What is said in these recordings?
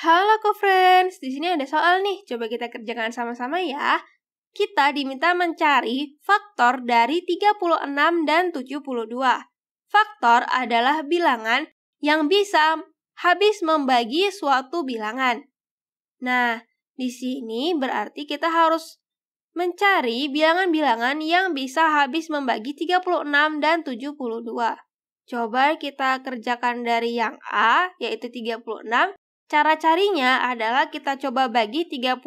Halo co-friends, di sini ada soal nih, coba kita kerjakan sama-sama ya. Kita diminta mencari faktor dari 36 dan 72. Faktor adalah bilangan yang bisa habis membagi suatu bilangan. Nah, di sini berarti kita harus mencari bilangan-bilangan yang bisa habis membagi 36 dan 72. Coba kita kerjakan dari yang A, yaitu 36, Cara carinya adalah kita coba bagi 36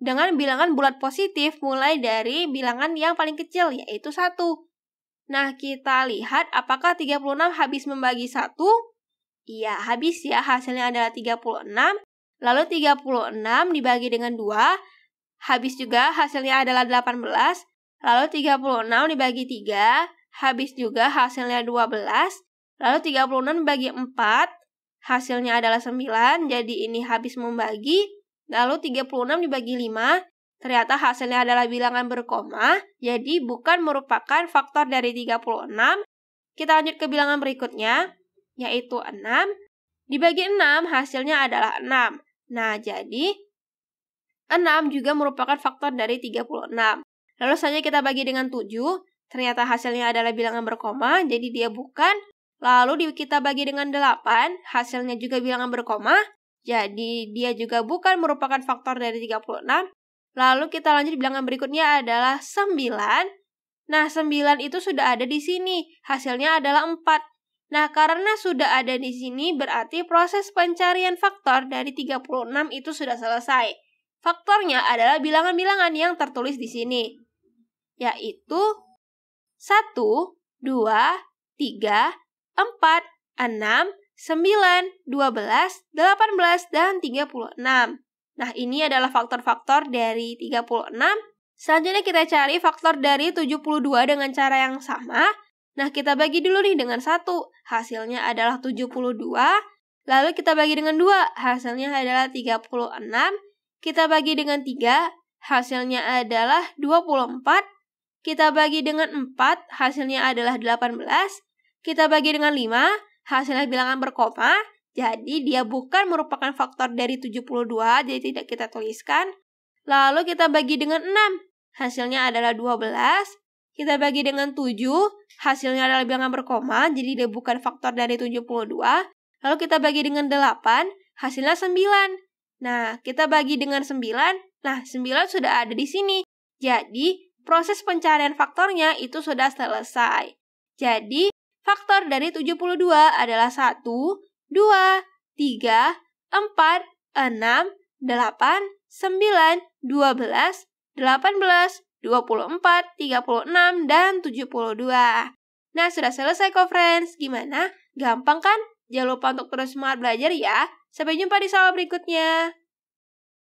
dengan bilangan bulat positif mulai dari bilangan yang paling kecil yaitu 1. Nah, kita lihat apakah 36 habis membagi 1? Iya, habis ya. Hasilnya adalah 36. Lalu 36 dibagi dengan 2. Habis juga hasilnya adalah 18. Lalu 36 dibagi 3. Habis juga hasilnya 12. Lalu 36 dibagi 4 hasilnya adalah 9, jadi ini habis membagi, lalu 36 dibagi 5, ternyata hasilnya adalah bilangan berkoma, jadi bukan merupakan faktor dari 36. Kita lanjut ke bilangan berikutnya, yaitu 6. Dibagi 6, hasilnya adalah 6. Nah, jadi 6 juga merupakan faktor dari 36. Lalu saja kita bagi dengan 7, ternyata hasilnya adalah bilangan berkoma, jadi dia bukan Lalu kita bagi dengan 8, hasilnya juga bilangan berkoma, jadi dia juga bukan merupakan faktor dari 36. Lalu kita lanjut bilangan berikutnya adalah 9. Nah, 9 itu sudah ada di sini, hasilnya adalah 4. Nah, karena sudah ada di sini berarti proses pencarian faktor dari 36 itu sudah selesai. Faktornya adalah bilangan-bilangan yang tertulis di sini, yaitu 1, 2, 3, 4, 6, 9, 12, 18, dan 36. Nah, ini adalah faktor-faktor dari 36. Selanjutnya kita cari faktor dari 72 dengan cara yang sama. Nah, kita bagi dulu nih dengan 1. Hasilnya adalah 72. Lalu kita bagi dengan 2. Hasilnya adalah 36. Kita bagi dengan 3. Hasilnya adalah 24. Kita bagi dengan 4. Hasilnya adalah 18 kita bagi dengan 5, hasilnya bilangan berkoma, jadi dia bukan merupakan faktor dari 72, jadi tidak kita tuliskan. Lalu kita bagi dengan 6, hasilnya adalah 12. Kita bagi dengan 7, hasilnya adalah bilangan berkoma, jadi dia bukan faktor dari 72. Lalu kita bagi dengan 8, hasilnya 9. Nah, kita bagi dengan 9, nah 9 sudah ada di sini. Jadi, proses pencarian faktornya itu sudah selesai. Jadi, Faktor dari 72 adalah 1, 2, 3, 4, 6, 8, 9, 12, 18, 24, 36, dan 72. Nah, sudah selesai kok, friends. Gimana? Gampang kan? Jangan lupa untuk terus semangat belajar ya. Sampai jumpa di soal berikutnya.